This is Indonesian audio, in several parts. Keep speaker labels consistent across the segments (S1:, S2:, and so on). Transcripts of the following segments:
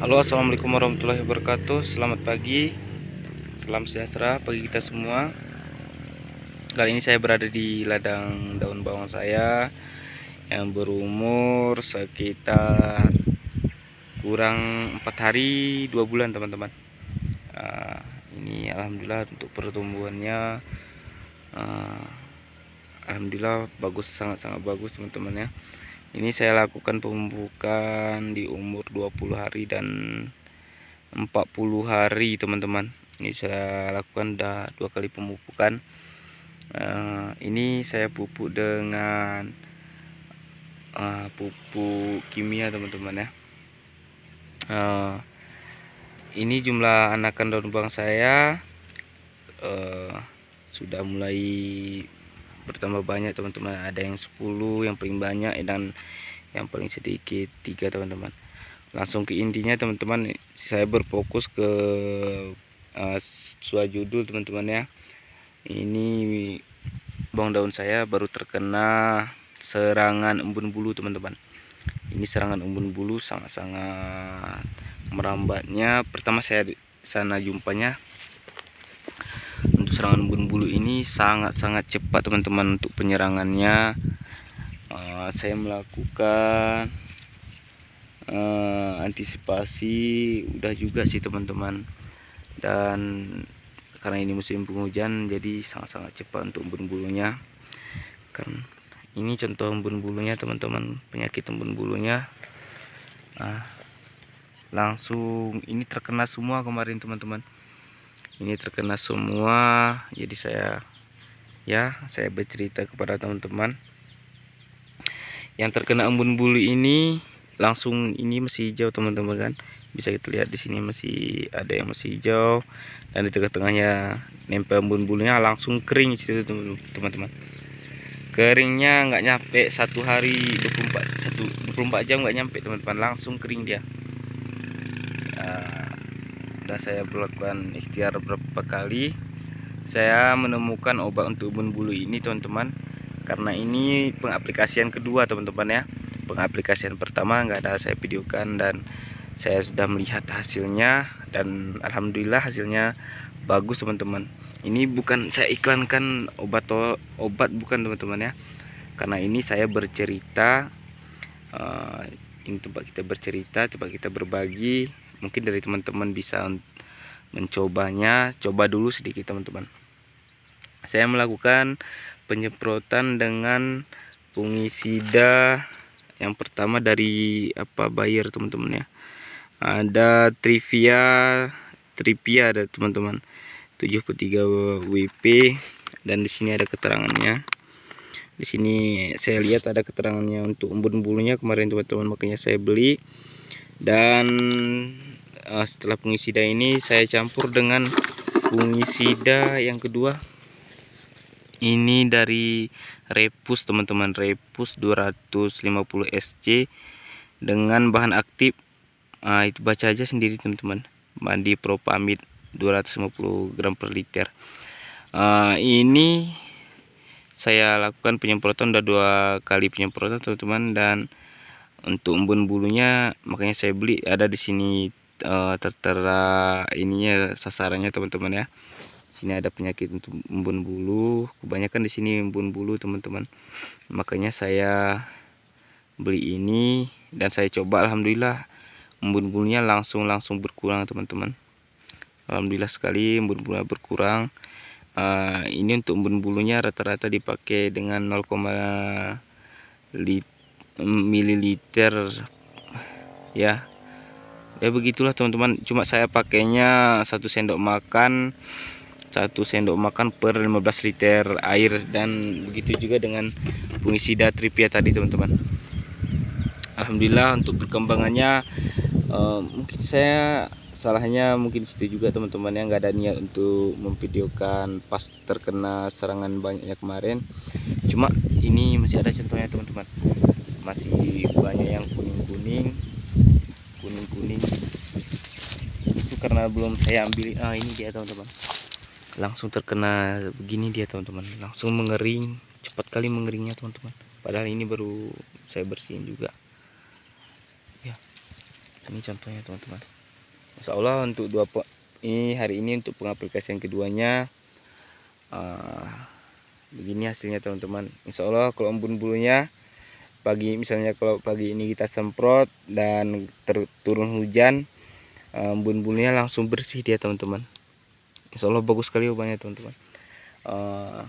S1: Halo assalamualaikum warahmatullahi wabarakatuh Selamat pagi Salam sejahtera bagi kita semua Kali ini saya berada di ladang daun bawang saya Yang berumur sekitar Kurang 4 hari 2 bulan teman-teman uh, Ini Alhamdulillah untuk pertumbuhannya uh, Alhamdulillah bagus sangat-sangat bagus teman-teman ya ini saya lakukan pembukaan di umur 20 hari dan 40 hari teman-teman ini saya lakukan dah dua kali pemupukan uh, eh, ini saya pupuk dengan uh, pupuk kimia teman-teman ya uh, ini jumlah anakan daun bawang saya uh, sudah mulai bertambah banyak teman-teman ada yang 10 yang paling banyak eh, dan yang paling sedikit tiga teman-teman langsung ke intinya teman-teman saya berfokus ke uh, sesuai judul teman-teman ya ini bawang daun saya baru terkena serangan embun bulu teman-teman ini serangan embun bulu sangat-sangat merambatnya pertama saya di sana jumpanya serangan bulu-bulu ini sangat-sangat cepat teman-teman untuk penyerangannya uh, saya melakukan uh, antisipasi udah juga sih teman-teman dan karena ini musim penghujan jadi sangat-sangat cepat untuk embun bulunya karena ini contoh embun bulunya teman-teman penyakit embun bulunya nah, langsung ini terkena semua kemarin teman-teman ini terkena semua jadi saya ya saya bercerita kepada teman-teman yang terkena embun bulu ini langsung ini masih hijau teman-teman kan bisa kita lihat di sini masih ada yang masih hijau dan di tengah-tengahnya nempel embun bulunya langsung kering situ teman-teman keringnya nggak nyampe satu hari 24 satu 24 jam nggak nyampe teman-teman langsung kering dia ya sudah saya melakukan ikhtiar beberapa kali saya menemukan obat untuk ubun bulu ini teman-teman karena ini pengaplikasian kedua teman-teman ya pengaplikasian pertama nggak ada saya videokan dan saya sudah melihat hasilnya dan alhamdulillah hasilnya bagus teman-teman ini bukan saya iklankan obat obat bukan teman-teman ya karena ini saya bercerita uh, ini tempat kita bercerita coba kita berbagi mungkin dari teman-teman bisa mencobanya coba dulu sedikit teman-teman saya melakukan penyemprotan dengan fungisida yang pertama dari apa Bayer teman-teman ya ada trivia trivia ada teman-teman 73 WP dan di sini ada keterangannya di sini saya lihat ada keterangannya untuk embun bulunya kemarin teman-teman makanya saya beli dan uh, setelah fungisida ini saya campur dengan fungisida yang kedua ini dari repus teman-teman repus 250 SC dengan bahan aktif uh, itu baca aja sendiri teman-teman mandi propamid 250 gram per liter uh, ini saya lakukan penyemprotan udah dua kali penyemprotan teman-teman dan untuk embun bulunya makanya saya beli ada di sini uh, tertera ininya sasarannya teman-teman ya sini ada penyakit untuk embun bulu kebanyakan di sini embun bulu teman-teman makanya saya beli ini dan saya coba alhamdulillah embun bulunya langsung langsung berkurang teman-teman alhamdulillah sekali embun bulunya berkurang uh, ini untuk embun bulunya rata-rata dipakai dengan 0,5 mililiter ya ya begitulah teman-teman cuma saya pakainya satu sendok makan satu sendok makan per 15 liter air dan begitu juga dengan fungisida tripia tadi teman-teman Alhamdulillah untuk perkembangannya uh, mungkin saya salahnya mungkin situ juga teman-teman yang nggak ada niat untuk memvideokan pas terkena serangan banyaknya kemarin cuma ini masih ada contohnya teman-teman masih banyak yang kuning-kuning kuning-kuning itu karena belum saya ambil ah ini dia teman-teman langsung terkena begini dia teman-teman langsung mengering cepat kali mengeringnya teman-teman padahal ini baru saya bersihin juga ya ini contohnya teman-teman Insya Allah untuk dua ini hari ini untuk pengaplikasian keduanya uh, begini hasilnya teman-teman Insya Allah kalau embun bulunya pagi misalnya kalau pagi ini kita semprot dan turun hujan embun-embunnya eh, langsung bersih dia teman-teman Insya Allah bagus sekali obatnya teman-teman uh,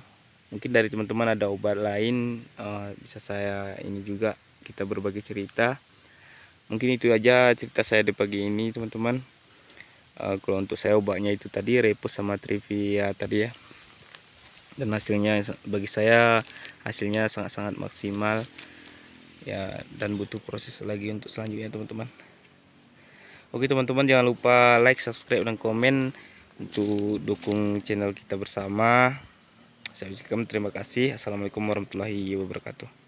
S1: mungkin dari teman-teman ada obat lain uh, bisa saya ini juga kita berbagi cerita mungkin itu aja cerita saya di pagi ini teman-teman uh, kalau untuk saya obatnya itu tadi repus sama trivia tadi ya dan hasilnya bagi saya hasilnya sangat-sangat maksimal ya dan butuh proses lagi untuk selanjutnya teman-teman oke teman-teman jangan lupa like subscribe dan komen untuk dukung channel kita bersama saya ucapkan terima kasih assalamualaikum warahmatullahi wabarakatuh